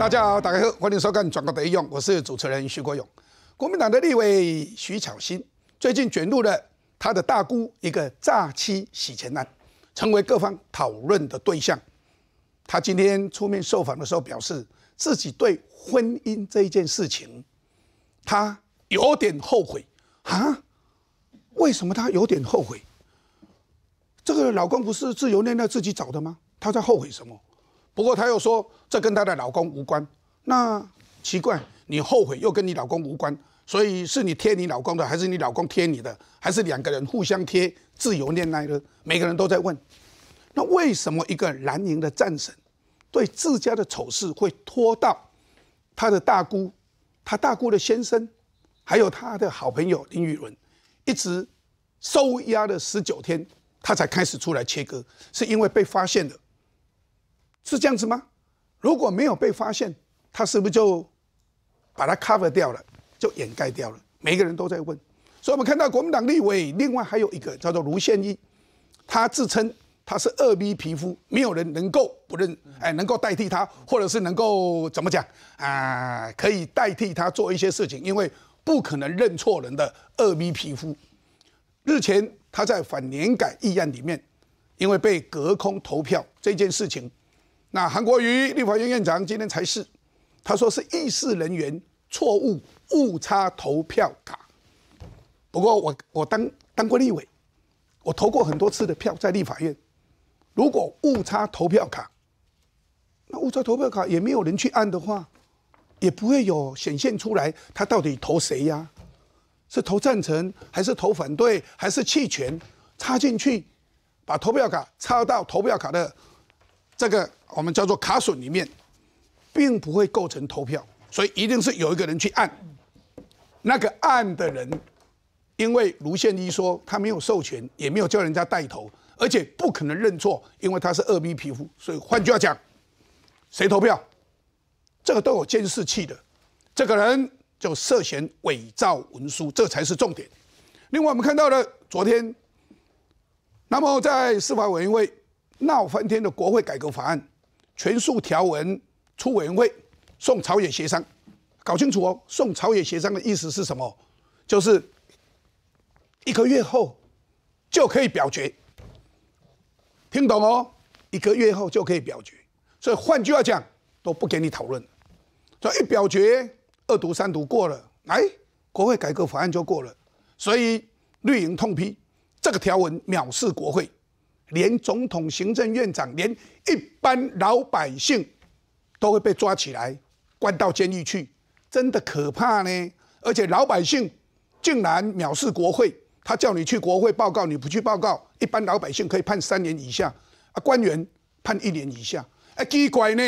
大家好，打开后欢迎收看《转告第一用》，我是主持人徐国勇。国民党的立委徐巧芯最近卷入了他的大姑一个诈欺洗钱案，成为各方讨论的对象。他今天出面受访的时候表示，自己对婚姻这一件事情，他有点后悔啊？为什么他有点后悔？这个老公不是自由恋爱自己找的吗？他在后悔什么？不过她又说，这跟她的老公无关。那奇怪，你后悔又跟你老公无关，所以是你贴你老公的，还是你老公贴你的，还是两个人互相贴自由恋爱的？每个人都在问。那为什么一个蓝营的战神，对自家的丑事会拖到他的大姑、他大姑的先生，还有他的好朋友林育伦，一直收押了十九天，他才开始出来切割？是因为被发现了？是这样子吗？如果没有被发现，他是不是就把它 cover 掉了，就掩盖掉了？每个人都在问，所以我们看到国民党立委，另外还有一个叫做卢宪义，他自称他是二 B 皮肤，没有人能够不认，哎，能够代替他，或者是能够怎么讲啊？可以代替他做一些事情，因为不可能认错人的二 B 皮肤。日前他在反年改议案里面，因为被隔空投票这件事情。那韩国瑜立法院院长今天才是，他说是议事人员错误误差投票卡。不过我我当当过立委，我投过很多次的票在立法院。如果误差投票卡，那误差投票卡也没有人去按的话，也不会有显现出来他到底投谁呀？是投赞成还是投反对还是弃权？插进去把投票卡插到投票卡的。这个我们叫做卡榫里面，并不会构成投票，所以一定是有一个人去按，那个按的人，因为卢宪一说他没有授权，也没有叫人家带头，而且不可能认错，因为他是二 B 皮肤，所以换句话讲，谁投票，这个都有监视器的，这个人就涉嫌伪造文书，这才是重点。另外我们看到了昨天，那么在司法委员会。闹翻天的国会改革法案，全数条文出委员会，送朝野协商，搞清楚哦，送朝野协商的意思是什么？就是一个月后就可以表决，听懂哦？一个月后就可以表决，所以换句话讲，都不给你讨论所以一表决，二读三读过了，来，国会改革法案就过了，所以绿营痛批这个条文藐视国会。连总统、行政院长，连一般老百姓，都会被抓起来，关到监狱去，真的可怕呢。而且老百姓竟然藐视国会，他叫你去国会报告，你不去报告，一般老百姓可以判三年以下，啊，官员判一年以下，哎，奇怪呢。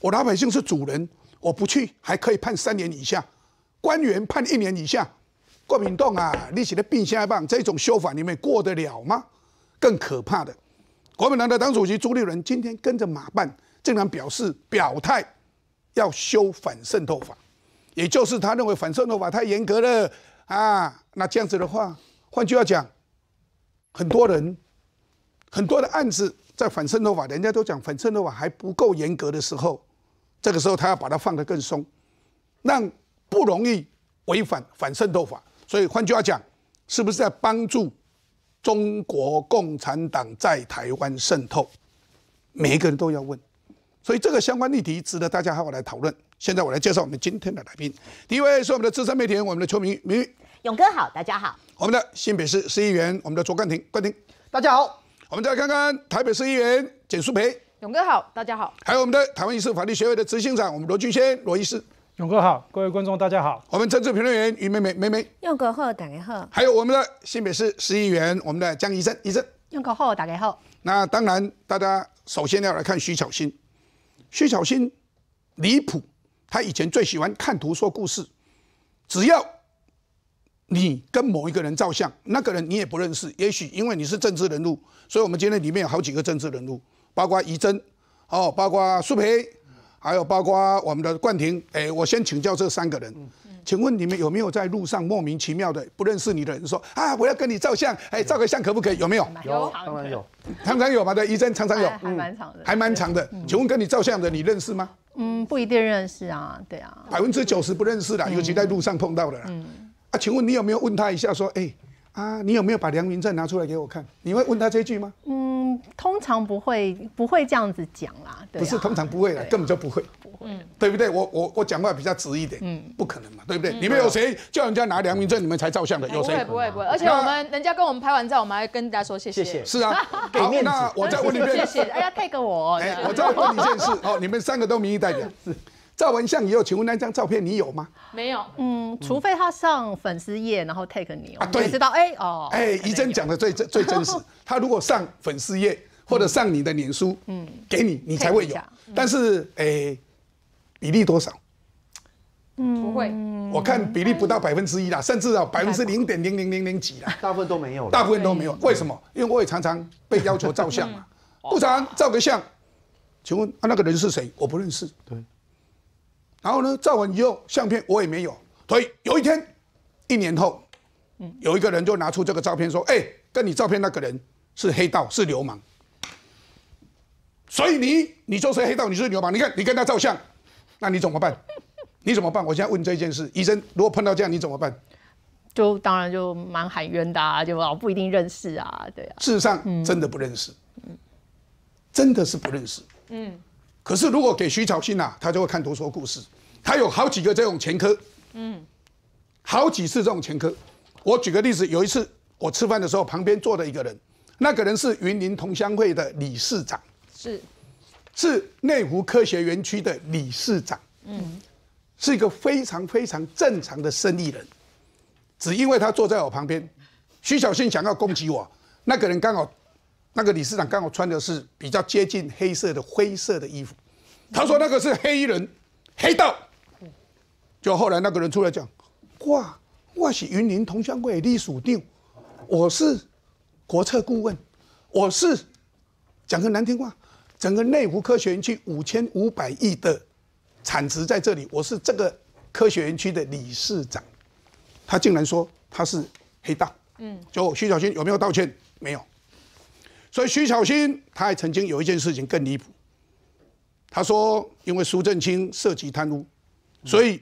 我老百姓是主人，我不去还可以判三年以下，官员判一年以下。郭敏栋啊，你写的病线棒，这种修法你们过得了吗？更可怕的。国民党党主席朱立伦今天跟着马办，竟然表示表态，要修反渗透法，也就是他认为反渗透法太严格了啊。那这样子的话，换句话讲，很多人很多的案子在反渗透法，人家都讲反渗透法还不够严格的时候，这个时候他要把它放得更松，让不容易违反反渗透法。所以换句话讲，是不是在帮助？中国共产党在台湾渗透，每一个人都要问，所以这个相关议题值得大家好好来讨论。现在我来介绍我们今天的来宾，第一位是我们的资深媒体，我们的邱明玉。明玉，勇哥好，大家好。我们的新北市市议员，我们的卓冠廷。冠廷，大家好。我们再看看台北市议员简淑培。勇哥好，大家好。还有我们的台湾医师法律学会的执行长，我们罗俊先，罗医师。勇哥好，各位观众大家好，我们政治评论员于美美，美美，用个好打个好，还有我们的新北市市议员，我们的江医生，医生，用个好打个好。那当然，大家首先要来看徐小新，徐小新离谱，他以前最喜欢看图说故事，只要你跟某一个人照相，那个人你也不认识，也许因为你是政治人物，所以我们今天里面有好几个政治人物，包括宜珍，哦，包括苏培。还有包括我们的冠廷，哎，我先请教这三个人，请问你们有没有在路上莫名其妙的不认识你的人说啊，我要跟你照相，哎，照个相可不可以？有没有？有，当然有，常常有嘛，对，医生常常有，还蛮长的，还蛮长的。请问跟你照相的你认识吗？嗯，不一定认识啊，对啊，百分之九十不认识的，尤其在路上碰到的。嗯，啊，请问你有没有问他一下说，哎，啊，你有没有把良民证拿出来给我看？你会问他这句吗？嗯。通常不会不会这样子讲啦，不是通常不会啦，根本就不会，不会，对不对？我我我讲话比较直一点，嗯，不可能嘛，对不对？你们有谁叫人家拿良民证你们才照相的？不会不会不会，而且我们人家跟我们拍完照，我们还跟大家说谢谢，谢谢，是啊，给面子。好，那我再问一遍，谢谢，哎呀 take 我，哎，我在团体件事，哦，你们三个都民意代表。照完相以后，请问那张照片你有吗？没有，嗯，除非他上粉丝页，然后 take 你啊，对，知道，哎，哦，哎，仪真讲的最真最真实。他如果上粉丝页或者上你的脸书，嗯，给你，你才会有。但是，哎，比例多少？嗯，不会。我看比例不到百分之一啦，甚至啊，百分之零点零零零零几啦。大部分都没有了。大部分都没有。为什么？因为我也常常被要求照相嘛。部 长，照个相。请问啊，那个人是谁？我不认识。对。然后呢？照完以后，相片我也没有。所以有一天，一年后，有一个人就拿出这个照片说：“哎，跟你照片那个人是黑道，是流氓。所以你，你就是黑道，你是流氓。你看，你跟他照相，那你怎么办？你怎么办？我现在问这件事，医生如果碰到这样，你怎么办？就当然就蛮喊冤的，啊，就老不一定认识啊，对啊。事实上真的不认识，嗯，真的是不认识，嗯。”可是，如果给徐小信呐，他就会看图说故事。他有好几个这种前科，嗯，好几次这种前科。我举个例子，有一次我吃饭的时候，旁边坐的一个人，那个人是云林同乡会的理事长，是，是内湖科学园区的理事长，嗯，是一个非常非常正常的生意人，只因为他坐在我旁边，徐小信想要攻击我，那个人刚好。那个理事长刚好穿的是比较接近黑色的灰色的衣服，他说那个是黑衣人，黑道。就后来那个人出来讲，哇，我是云林同乡会隶属定，我是国策顾问，我是讲个难听话，整个内湖科学园区五千五百亿的产值在这里，我是这个科学园区的理事长，他竟然说他是黑道，嗯，就徐小春有没有道歉？没有。所以徐小新他还曾经有一件事情更离谱，他说因为苏正清涉及贪污，所以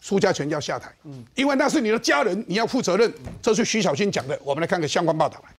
苏家全要下台，因为那是你的家人，你要负责任。这是徐小新讲的，我们来看个相关报道来。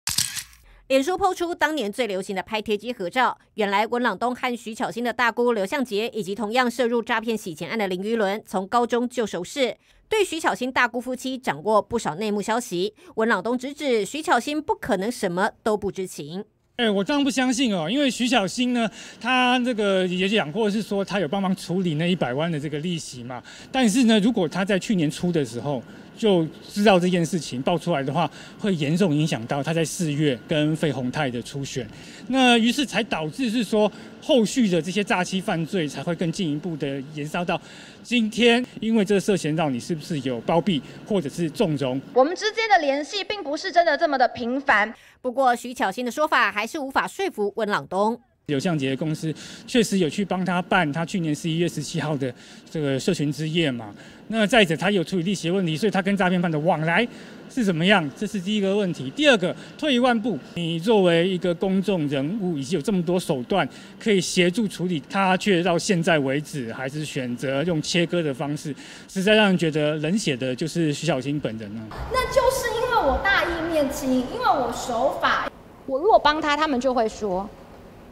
脸书抛出当年最流行的拍贴机合照，原来文朗东和徐巧芯的大姑刘向杰，以及同样涉入诈骗洗钱案的林育伦，从高中就熟识，对徐巧芯大姑夫妻掌握不少内幕消息。文朗东直指徐巧芯不可能什么都不知情。嗯，我当然不相信哦，因为徐巧新呢，他这个也讲过是说他有帮忙处理那一百万的这个利息嘛，但是呢，如果他在去年初的时候。就知道这件事情爆出来的话，会严重影响到他在四月跟费洪泰的初选。那于是才导致是说，后续的这些诈欺犯罪才会更进一步的延烧到今天，因为这涉嫌到你是不是有包庇或者是纵容。我们之间的联系并不是真的这么的频繁。不过徐巧芯的说法还是无法说服温朗东。刘向杰的公司确实有去帮他办他去年十一月十七号的这个社群之夜嘛？那再者，他有处理利息问题，所以他跟诈骗犯的往来是怎么样？这是第一个问题。第二个，退一万步，你作为一个公众人物，以及有这么多手段可以协助处理，他却到现在为止还是选择用切割的方式，实在让人觉得冷血的，就是徐小青本人呢。那就是因为我大义灭亲，因为我守法。我如果帮他，他们就会说。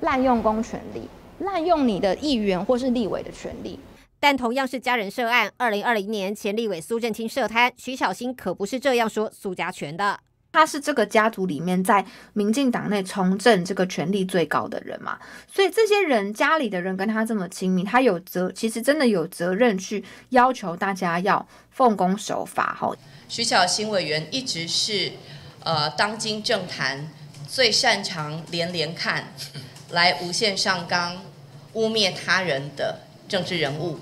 滥用公权力，滥用你的议员或是立委的权利。但同样是家人涉案，二零二零年前立委苏振清涉贪，徐小新可不是这样说苏家权的。他是这个家族里面在民进党内从政这个权力最高的人嘛，所以这些人家里的人跟他这么亲密，他有责，其实真的有责任去要求大家要奉公守法哈。徐小新委员一直是呃，当今政坛最擅长连连看。来无限上纲，污蔑他人的政治人物，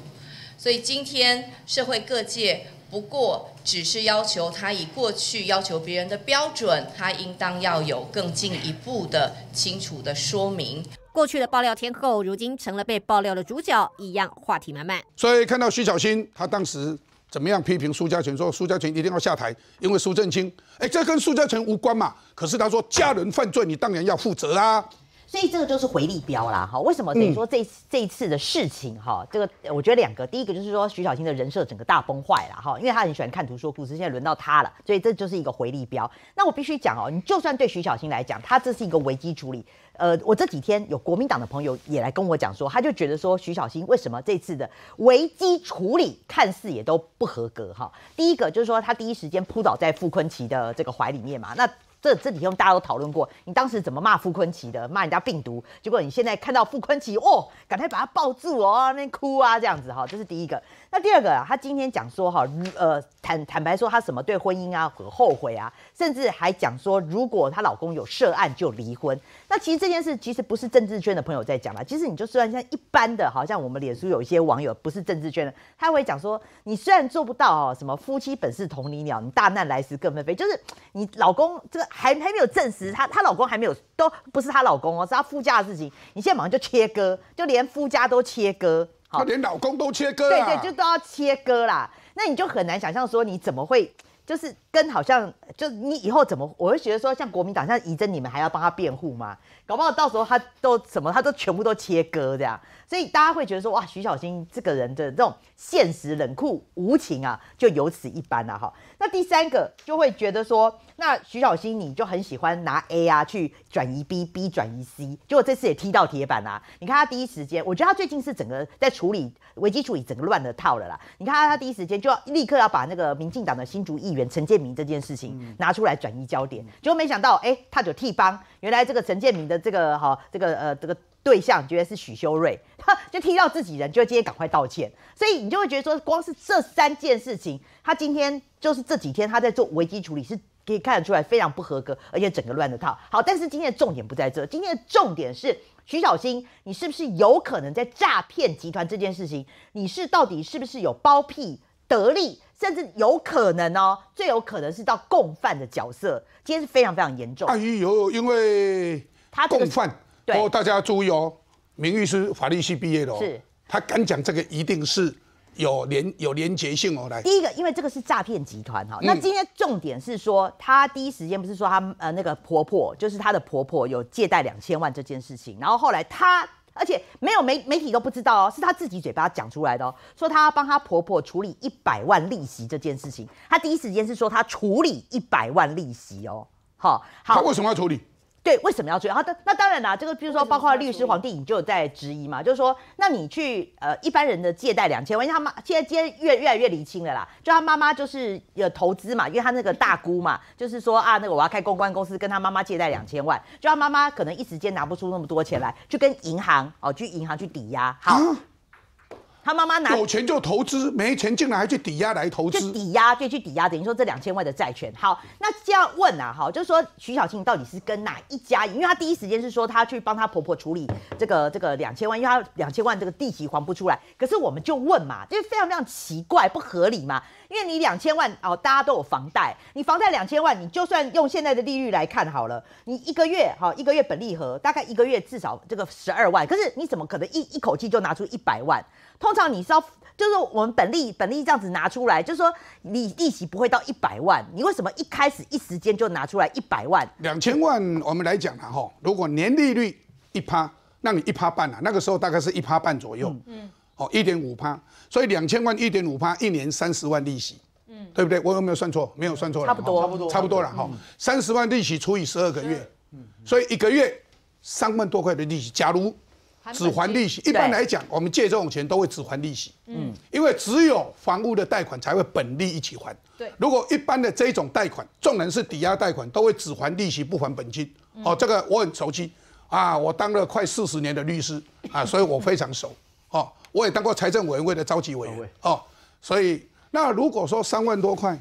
所以今天社会各界不过只是要求他以过去要求别人的标准，他应当要有更进一步的清楚的说明。过去的爆料天后，如今成了被爆料的主角，一样话题满满。所以看到徐小新，他当时怎么样批评苏家权，说苏家权一定要下台，因为苏正清，哎，这跟苏家权无关嘛。可是他说家人犯罪，你当然要负责啊。所以这个就是回力标啦，哈，为什么？于说这这一次的事情，哈，这个我觉得两个，第一个就是说徐小青的人设整个大崩坏了，哈，因为他很喜欢看图说故事，现在轮到他了，所以这就是一个回力标。那我必须讲哦，你就算对徐小青来讲，他这是一个危机处理，呃，我这几天有国民党的朋友也来跟我讲说，他就觉得说徐小青为什么这次的危机处理看似也都不合格，哈，第一个就是说他第一时间扑倒在傅坤奇的这个怀里面嘛，那。这这几天大家都讨论过，你当时怎么骂傅坤奇的，骂人家病毒，结果你现在看到傅坤奇，哦，赶快把他抱住哦，那哭啊，这样子哈，这是第一个。那第二个，他今天讲说哈，呃，坦坦白说，他什么对婚姻啊很后悔啊，甚至还讲说，如果她老公有涉案就离婚。那其实这件事其实不是政治圈的朋友在讲啦，其实你就算像一般的，好像我们脸书有一些网友不是政治圈的，他会讲说，你虽然做不到哦，什么夫妻本是同林鸟，你大难来时各分飞，就是你老公这个。还还没有证实，她她老公还没有都不是她老公哦，是她夫家的事情。你现在马上就切割，就连夫家都切割，她连老公都切割，对对，就都要切割啦。那你就很难想象说你怎么会。就是跟好像，就你以后怎么，我会觉得说，像国民党，像怡珍，你们还要帮他辩护吗？搞不好到时候他都什么，他都全部都切割这样，所以大家会觉得说，哇，徐小新这个人的这种现实冷酷无情啊，就由此一般啊，哈。那第三个就会觉得说，那徐小新你就很喜欢拿 A 啊去转移 B，B 转移 C，结果这次也踢到铁板啦。你看他第一时间，我觉得他最近是整个在处理危机处理整个乱了套了啦。你看他他第一时间就要立刻要把那个民进党的新竹议员。陈建明这件事情拿出来转移焦点，结果没想到，哎，他就替帮。原来这个陈建明的这个哈，这个呃，这个对象，觉得是许修睿，他就踢到自己人，就今天赶快道歉。所以你就会觉得说，光是这三件事情，他今天就是这几天他在做危机处理，是可以看得出来非常不合格，而且整个乱的套。好，但是今天的重点不在这，今天的重点是徐小新，你是不是有可能在诈骗集团这件事情，你是到底是不是有包庇？得利，甚至有可能哦，最有可能是到共犯的角色。今天是非常非常严重。哎呦，因为他共犯，对，大家注意哦。名誉是法律系毕业的哦，是。他敢讲这个，一定是有连有连结性哦。来，第一个，因为这个是诈骗集团哈。那今天重点是说，他第一时间不是说他呃那个婆婆，就是他的婆婆有借贷两千万这件事情，然后后来他。而且没有媒媒体都不知道哦，是她自己嘴巴讲出来的哦，说她要帮她婆婆处理一百万利息这件事情，她第一时间是说她处理一百万利息哦，好，好，她为什么要处理？对，为什么要追？好那当然啦。这个，譬如说，包括律师黄帝，你就有在质疑嘛，就是说，那你去呃，一般人的借贷两千万，他妈现在今天越越来越厘清了啦。就他妈妈就是有投资嘛，因为他那个大姑嘛，就是说啊，那个我要开公关公司，跟他妈妈借贷两千万，就他妈妈可能一时间拿不出那么多钱来，就跟银行哦去银行去抵押好。他妈妈拿有钱就投资，没钱进来还去抵押来投资，就抵押就去抵押，等于说这两千万的债权。好，那就要问啊，好，就是说徐小庆到底是跟哪一家？因为他第一时间是说他去帮他婆婆处理这个这个两千万，因为他两千万这个地息还不出来。可是我们就问嘛，就是非常非常奇怪不合理嘛，因为你两千万哦，大家都有房贷，你房贷两千万，你就算用现在的利率来看好了，你一个月哈一个月本利和大概一个月至少这个十二万，可是你怎么可能一一口气就拿出一百万？通常你是要，就是我们本利本利这样子拿出来，就是说你利息不会到一百万，你为什么一开始一时间就拿出来一百万？两千万，我们来讲了哈，如果年利率一趴，那你一趴半了，那个时候大概是一趴半左右，嗯，好一点五趴，所以两千万一点五趴一年三十万利息，嗯，对不对？我有没有算错？没有算错差不多，差不多，差不多了哈，三十万利息除以十二个月，嗯，所以一个月三万多块的利息，假如。只还利息。一般来讲，我们借这种钱都会只还利息。嗯，因为只有房屋的贷款才会本利一起还。对，如果一般的这种贷款，纵人是抵押贷款，都会只还利息不还本金。哦，这个我很熟悉啊，我当了快四十年的律师啊，所以我非常熟。哦，我也当过财政委员会的召集委员。哦，所以那如果说三万多块，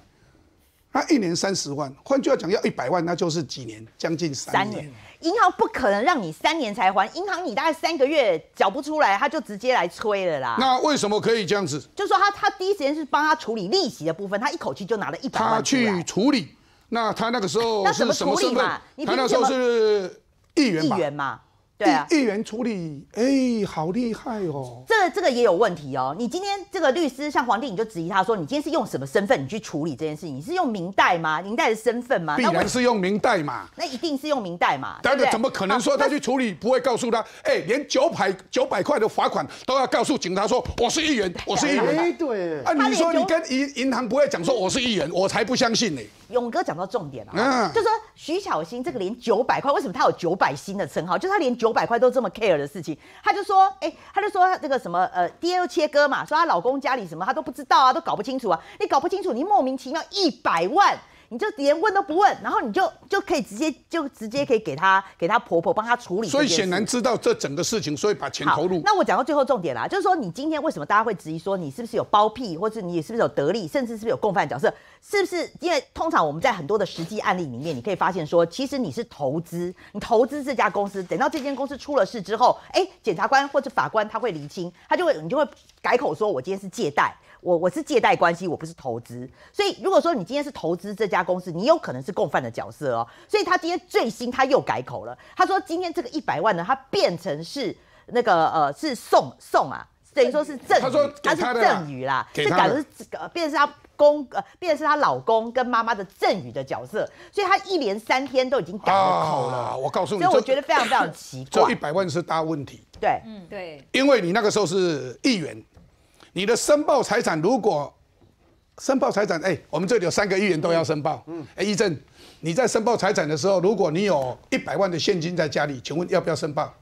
那一年三十万，换句话讲，要一百万，那就是几年？将近三年。银行不可能让你三年才还，银行你大概三个月缴不出来，他就直接来催了啦。那为什么可以这样子？就说他他第一时间是帮他处理利息的部分，他一口气就拿了一百万。他去处理，那他那个时候是什么？他那时候是一元嘛？对啊，议员处理，哎，好厉害哦。这这个也有问题哦。你今天这个律师，像皇帝，你就质疑他说，你今天是用什么身份你去处理这件事情？你是用明代吗？明代的身份吗？必然是用明代嘛。那一定是用明代嘛。但是怎么可能说他去处理不会告诉他？哎，连九百九百块的罚款都要告诉警察说，我是议员，我是议员。哎，对。啊，你说你跟银银行不会讲说我是议员，我才不相信呢。勇哥讲到重点了，嗯，就说徐小欣这个连九百块，为什么他有九百星的称号？就是他连九。五百块都这么 care 的事情，他就说，哎，他就说那个什么，呃，DL 切割嘛，说她老公家里什么她都不知道啊，都搞不清楚啊，你搞不清楚，你莫名其妙一百万。你就连问都不问，然后你就就可以直接就直接可以给他给他婆婆帮他处理。所以显然知道这整个事情，所以把钱投入。那我讲到最后重点啦，就是说你今天为什么大家会质疑说你是不是有包庇，或是你是不是有得利，甚至是不是有共犯角色？是不是因为通常我们在很多的实际案例里面，你可以发现说，其实你是投资，你投资这家公司，等到这间公司出了事之后，哎，检察官或者法官他会厘清，他就会你就会改口说我今天是借贷。我我是借贷关系，我不是投资，所以如果说你今天是投资这家公司，你有可能是共犯的角色哦。所以他今天最新他又改口了，他说今天这个一百万呢，他变成是那个呃是送送啊，等于说是赠，他说他是赠予啦，是改的是呃变成是他公呃变成是她老公跟妈妈的赠予的角色，所以他一连三天都已经改口了。我告诉你，所以我觉得非常非常奇 怪。这一百万是大问题，对，嗯对，因为你那个时候是议员。你的申报财产，如果申报财产，哎，我们这里有三个议员都要申报。嗯，哎，义正，你在申报财产的时候，如果你有一百万的现金在家里，请问要不要申报？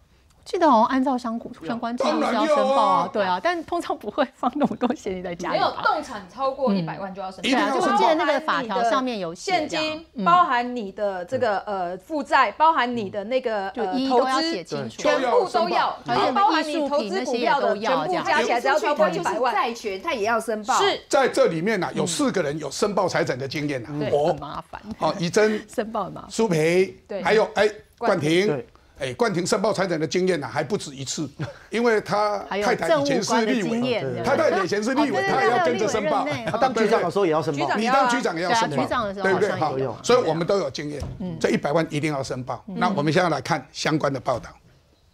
记得好像按照相关相关条例要申报啊，对啊，但通常不会放那么多钱在家里。没有动产超过一百万就要申报。啊，就我记得那个法条上面有现金，包含你的这个呃负债，包含你的那个呃投资，全部都要，包含你投资股票的，全部加起来要超过一百万债权，他也要申报。是，在这里面呢，有四个人有申报财产的经验呢，我麻烦哦，怡真 申报嘛，苏培对，还有哎，冠廷。哎，冠廷申报财产的经验呢，还不止一次，因为他太太以前是立委，他太太以前是立委，他也要跟着申报。他当局长的时候也要申报，你当局长也要申报，对不对？好，所以我们都有经验。这一百万一定要申报。那我们现在来看相关的报道，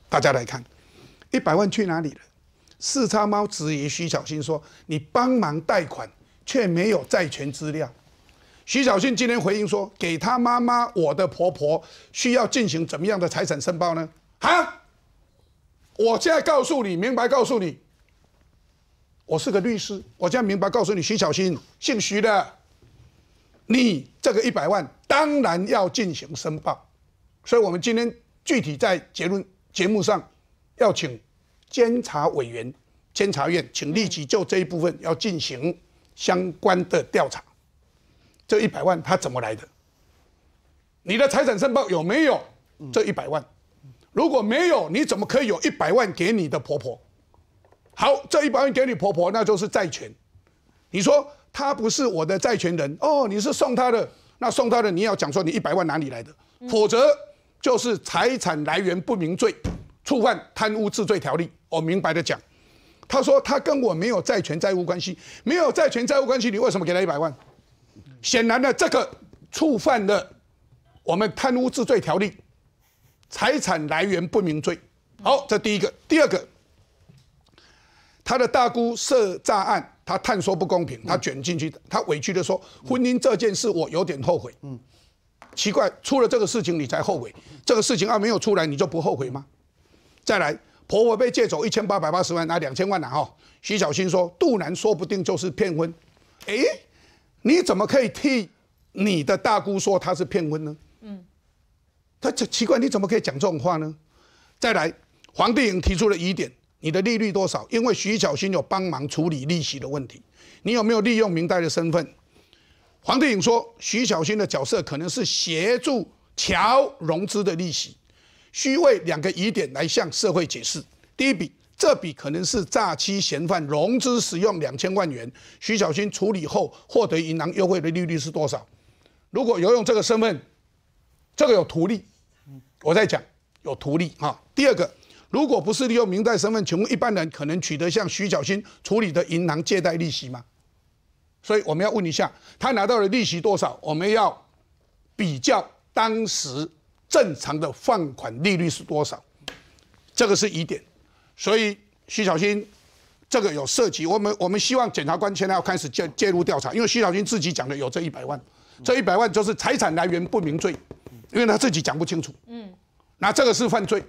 大家来看，一百万去哪里了？四叉猫质疑徐小新说：“你帮忙贷款，却没有债权资料。”徐小信今天回应说：“给他妈妈，我的婆婆需要进行怎么样的财产申报呢？”啊！我现在告诉你，明白告诉你，我是个律师。我现在明白告诉你，徐小信姓徐的，你这个一百万当然要进行申报。所以，我们今天具体在结论节目上要请监察委员、监察院，请立即就这一部分要进行相关的调查。这一百万他怎么来的？你的财产申报有没有这一百万？如果没有，你怎么可以有一百万给你的婆婆？好，这一百万给你婆婆，那就是债权。你说他不是我的债权人哦，你是送他的，那送他的你要讲说你一百万哪里来的？否则就是财产来源不明罪，触犯贪污治罪条例。我明白的讲，他说他跟我没有债权债务关系，没有债权债务关系，你为什么给他一百万？显然呢，这个触犯了我们贪污治罪条例，财产来源不明罪。好，这第一个。第二个，他的大姑涉诈案，他探说不公平，他卷进去，他委屈的说，婚姻这件事我有点后悔。嗯，奇怪，出了这个事情你才后悔，这个事情啊没有出来你就不后悔吗？再来，婆婆被借走一千八百八十万，拿两千万了哈。徐小新说，杜兰说不定就是骗婚。哎。你怎么可以替你的大姑说她是骗婚呢？嗯，他奇奇怪，你怎么可以讲这种话呢？再来，黄帝颖提出了疑点：你的利率多少？因为徐小新有帮忙处理利息的问题，你有没有利用明代的身份？黄帝颖说，徐小新的角色可能是协助乔融资的利息虚伪两个疑点来向社会解释。第一笔。这笔可能是诈欺嫌犯融资使用两千万元，徐小新处理后获得银行优惠的利率是多少？如果要用这个身份，这个有图利，我在讲有图利啊。第二个，如果不是利用明代身份，请问一般人可能取得向徐小新处理的银行借贷利息吗？所以我们要问一下，他拿到的利息多少？我们要比较当时正常的放款利率是多少，这个是疑点。所以徐小新，这个有涉及，我们我们希望检察官现在要开始介介入调查，因为徐小新自己讲的有这一百万，这一百万就是财产来源不明罪，因为他自己讲不清楚。嗯，那这个是犯罪，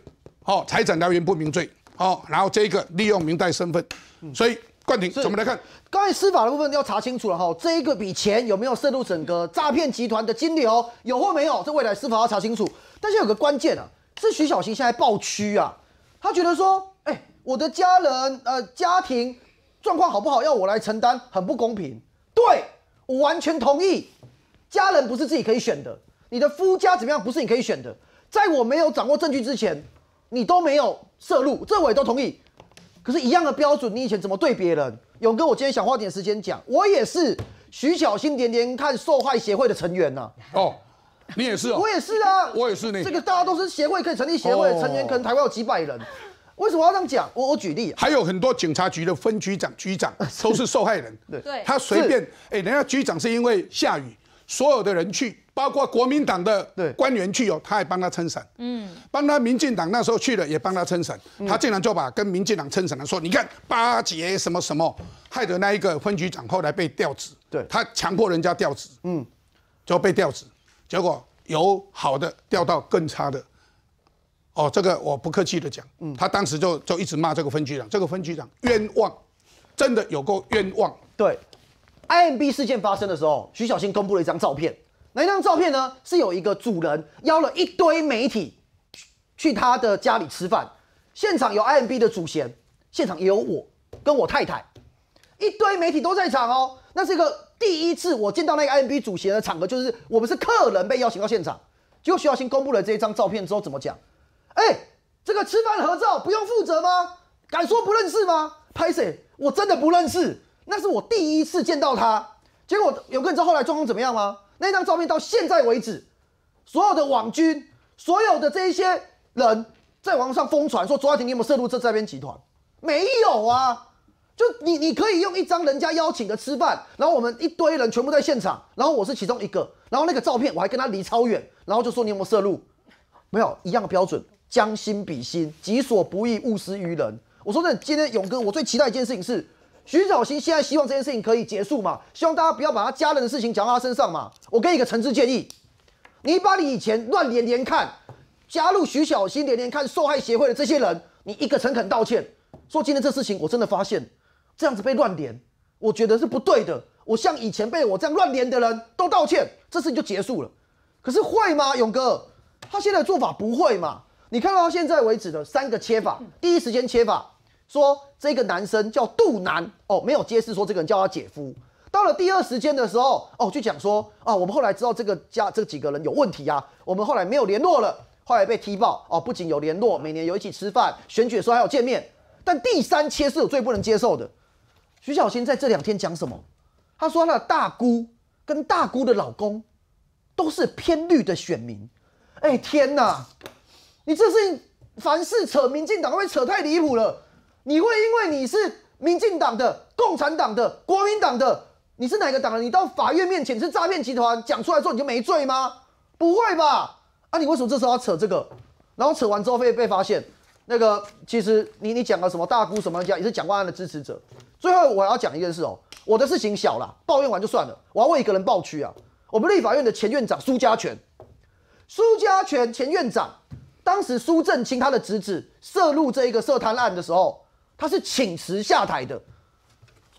哦，财产来源不明罪，哦，然后这一个利用明代身份，所以冠廷怎么来看？刚才司法的部分要查清楚了哈，这一个笔钱有没有涉入整个诈骗集团的金流，有或没有？这未来司法要查清楚。但是有个关键啊，是徐小新现在爆区啊，他觉得说。我的家人，呃，家庭状况好不好，要我来承担，很不公平。对我完全同意，家人不是自己可以选的，你的夫家怎么样，不是你可以选的。在我没有掌握证据之前，你都没有涉入，这我也都同意。可是，一样的标准，你以前怎么对别人？勇哥，我今天想花点时间讲，我也是徐小新连连看受害协会的成员呢。哦，你也是？我也是啊，我也是那。这个大家都是协会可以成立协会的成员，可能台湾有几百人。为什么要这样讲？我我举例，还有很多警察局的分局长、局长 都是受害人。对，他随便，哎，人家局长是因为下雨，所有的人去，包括国民党的官员去哦，他还帮他撑伞。嗯，帮他民进党那时候去了也帮他撑伞，他竟然就把跟民进党撑伞的说，你看巴结什么什么，害的那一个分局长后来被调职。对，他强迫人家调职。嗯，就被调职，结果有好的调到更差的。哦，这个我不客气的讲，嗯，他当时就就一直骂这个分局长，这个分局长冤枉，真的有够冤枉。对，I M B 事件发生的时候，徐小新公布了一张照片，那一张照片呢？是有一个主人邀了一堆媒体去他的家里吃饭，现场有 I M B 的主席，现场也有我跟我太太，一堆媒体都在场哦。那是一个第一次我见到那个 I M B 主席的场合，就是我们是客人被邀请到现场。结果徐小新公布了这一张照片之后，怎么讲？哎，这个吃饭合照不用负责吗？敢说不认识吗？拍谁？我真的不认识，那是我第一次见到他。结果有个人知道后来状况怎么样吗？那张照片到现在为止，所有的网军，所有的这一些人在网上疯传说卓爱婷你有没有涉入这这边集团？没有啊，就你你可以用一张人家邀请的吃饭，然后我们一堆人全部在现场，然后我是其中一个，然后那个照片我还跟他离超远，然后就说你有没有涉入？没有，一样的标准。将心比心，己所不欲，勿施于人。我说真的，今天勇哥，我最期待一件事情是徐小新现在希望这件事情可以结束嘛？希望大家不要把他家人的事情讲到他身上嘛。我给你一个诚挚建议，你把你以前乱连连看加入徐小新连连看受害协会的这些人，你一个诚恳道歉，说今天这事情我真的发现这样子被乱连，我觉得是不对的。我像以前被我这样乱连的人都道歉，这事情就结束了。可是会吗，勇哥？他现在的做法不会嘛？你看到现在为止的三个切法，第一时间切法说这个男生叫杜南哦，没有揭示说这个人叫他姐夫。到了第二时间的时候哦，就讲说啊，我们后来知道这个家这几个人有问题啊，我们后来没有联络了，后来被踢爆哦，不仅有联络，每年有一起吃饭，选举的时候还有见面。但第三切是有最不能接受的，徐小新在这两天讲什么？他说他的大姑跟大姑的老公都是偏绿的选民。哎，天哪！你这是凡事扯民进党，会扯太离谱了。你会因为你是民进党的、共产党的、国民党的，你是哪个党人？你到法院面前是诈骗集团，讲出来之后你就没罪吗？不会吧？啊，你为什么这时候要扯这个？然后扯完之后被被发现。那个，其实你你讲个什么大姑什么家，也是蒋万安的支持者。最后我要讲一件事哦，我的事情小了，抱怨完就算了。我要为一个人抱屈啊，我们立法院的前院长苏家全，苏家全前院长。当时苏正清他的侄子涉入这一个涉贪案的时候，他是请辞下台的。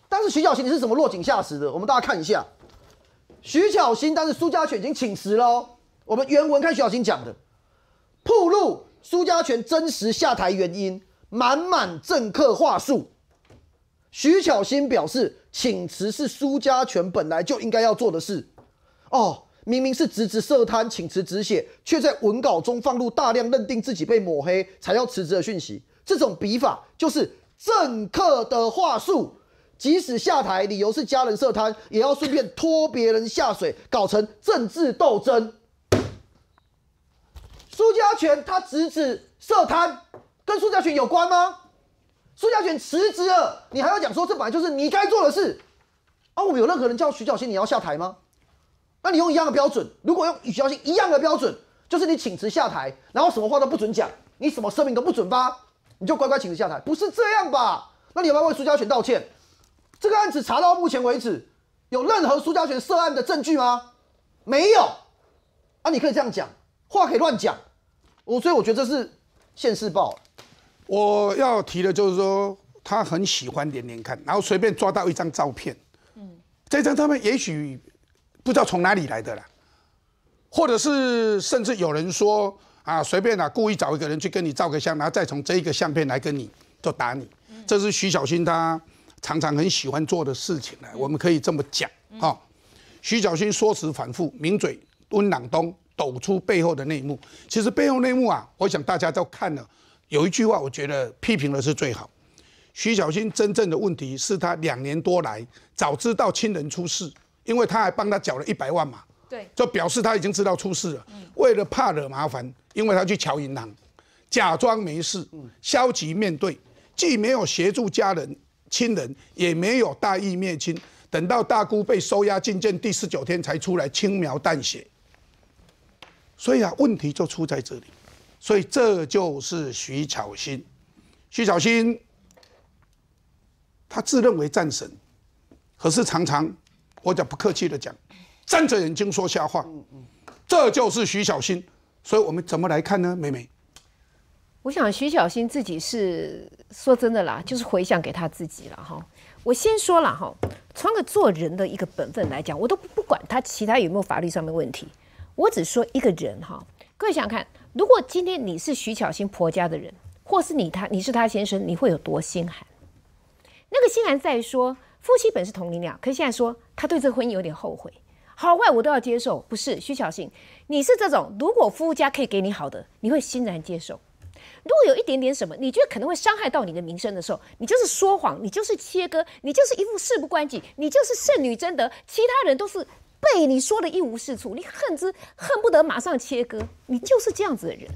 但是徐巧芯，你是怎么落井下石的？我们大家看一下，徐巧芯当时苏家权已经请辞了。我们原文看徐巧芯讲的，曝露苏家权真实下台原因，满满政客话术。徐巧芯表示，请辞是苏家权本来就应该要做的事。哦。明明是直子涉贪请辞止血，却在文稿中放入大量认定自己被抹黑才要辞职的讯息，这种笔法就是政客的话术。即使下台，理由是家人涉贪，也要顺便拖别人下水，搞成政治斗争。苏家权他侄子涉贪，跟苏家权有关吗？苏家权辞职了，你还要讲说这本来就是你该做的事啊？我们有任何人叫徐小新你要下台吗？那你用一样的标准，如果用取消息一样的标准，就是你请辞下台，然后什么话都不准讲，你什么声明都不准发，你就乖乖请辞下台，不是这样吧？那你有没有为苏家权道歉？这个案子查到目前为止，有任何苏家权涉案的证据吗？没有。啊，你可以这样讲话，可以乱讲。我所以我觉得这是现世报。我要提的就是说，他很喜欢连连看，然后随便抓到一张照片。嗯，这张照片也许。不知道从哪里来的啦，或者是甚至有人说啊，随便啊，故意找一个人去跟你照个相，然后再从这一个相片来跟你就打你，这是徐小新他常常很喜欢做的事情呢。我们可以这么讲哈，徐小新说辞反复，抿嘴，温朗东抖出背后的内幕。其实背后内幕啊，我想大家都看了，有一句话，我觉得批评了是最好。徐小新真正的问题是他两年多来早知道亲人出事。因为他还帮他缴了一百万嘛，对，就表示他已经知道出事了。为了怕惹麻烦，因为他去瞧银行，假装没事，消极面对，既没有协助家人亲人，也没有大义灭亲。等到大姑被收押进监第十九天才出来，轻描淡写。所以啊，问题就出在这里。所以这就是徐巧芯，徐巧芯，他自认为战神，可是常常。我讲不客气的讲，睁着眼睛说瞎话，这就是徐小新。所以我们怎么来看呢？妹妹？我想徐小新自己是说真的啦，就是回想给他自己了哈。我先说了哈，从个做人的一个本分来讲，我都不管他其他有没有法律上面问题，我只说一个人哈。各位想想看，如果今天你是徐小新婆家的人，或是你他你是他先生，你会有多心寒？那个心寒再说。夫妻本是同林鸟，可现在说他对这婚姻有点后悔，好坏我都要接受。不是徐小信，你是这种：如果夫家可以给你好的，你会欣然接受；如果有一点点什么，你觉得可能会伤害到你的名声的时候，你就是说谎，你就是切割，你就是一副事不关己，你就是剩女贞德，其他人都是被你说的一无是处，你恨之恨不得马上切割，你就是这样子的人。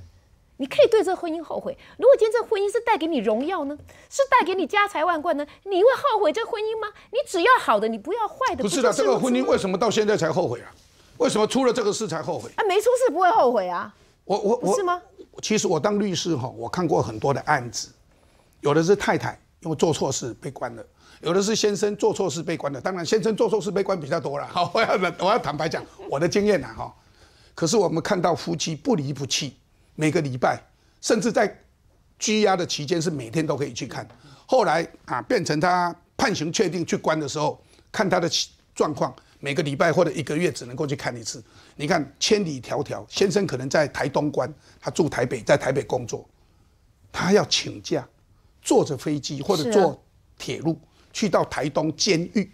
你可以对这婚姻后悔，如果今天这婚姻是带给你荣耀呢，是带给你家财万贯呢，你会后悔这婚姻吗？你只要好的，你不要坏的。不是的，这个婚姻为什么到现在才后悔啊？为什么出了这个事才后悔？啊，没出事不会后悔啊。我我不是吗？其实我当律师哈，我看过很多的案子，有的是太太因为做错事被关了，有的是先生做错事被关了。当然，先生做错事被关比较多了。好，我要我要坦白讲我的经验啊哈。可是我们看到夫妻不离不弃。每个礼拜，甚至在拘押的期间是每天都可以去看。后来啊，变成他判刑确定去关的时候，看他的状况，每个礼拜或者一个月只能够去看一次。你看千里迢迢，先生可能在台东关，他住台北，在台北工作，他要请假，坐着飞机或者坐铁路去到台东监狱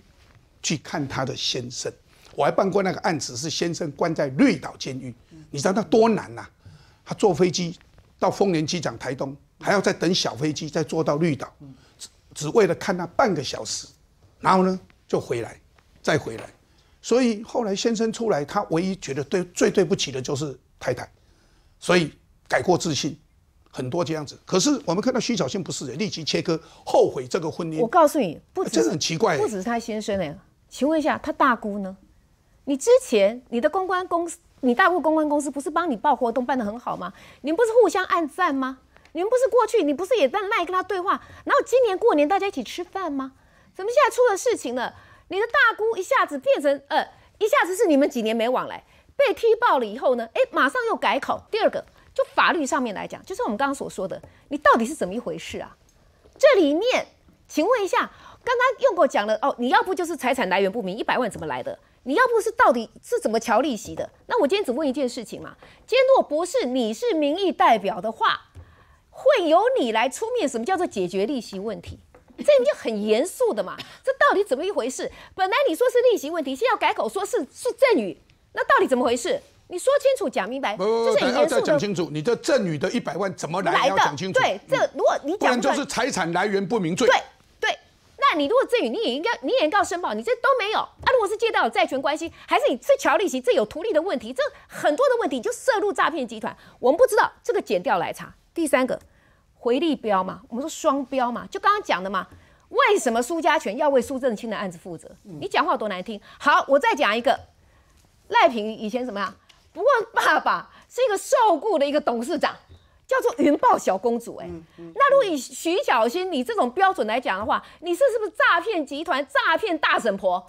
去看他的先生。我还办过那个案子，是先生关在绿岛监狱，你知道那多难呐？他坐飞机到丰年机场台东，还要再等小飞机，再坐到绿岛，只只为了看那半个小时，然后呢就回来，再回来。所以后来先生出来，他唯一觉得对最对不起的就是太太，所以改过自新，很多这样子。可是我们看到徐小信不是也立即切割，后悔这个婚姻。我告诉你，这很奇怪，不只是他先生哎，请问一下，他大姑呢？你之前你的公关公司？你大姑公关公司不是帮你报活动办得很好吗？你们不是互相暗赞吗？你们不是过去你不是也在赖跟他对话，然后今年过年大家一起吃饭吗？怎么现在出了事情了？你的大姑一下子变成呃，一下子是你们几年没往来，被踢爆了以后呢？哎，马上又改口。第二个，就法律上面来讲，就是我们刚刚所说的，你到底是怎么一回事啊？这里面，请问一下，刚刚用过讲了哦，你要不就是财产来源不明，一百万怎么来的？你要不是到底是怎么瞧利息的？那我今天只问一件事情嘛。今天若不是你是民意代表的话，会由你来出面。什么叫做解决利息问题？这你就很严肃的嘛。这到底怎么一回事？本来你说是利息问题，现在要改口说是是赠与，那到底怎么回事？你说清楚，讲明白，就是你严再讲清楚。你的赠与的一百万怎么来的？要讲清楚。对，这如果你讲，就是财产来源不明罪。对。那你如果赠与，你也应该你也应该申报，你这都没有啊！如果是借到有债权关系，还是你是高利息、这有图利的问题，这很多的问题就涉入诈骗集团。我们不知道这个减掉来查。第三个回力标嘛，我们说双标嘛，就刚刚讲的嘛。为什么苏家权要为苏正清的案子负责？你讲话多难听。好，我再讲一个赖品以前怎么样？不过爸爸是一个受雇的一个董事长。叫做云豹小公主，哎，那如果以徐小新你这种标准来讲的话，你是是不是诈骗集团诈骗大婶婆？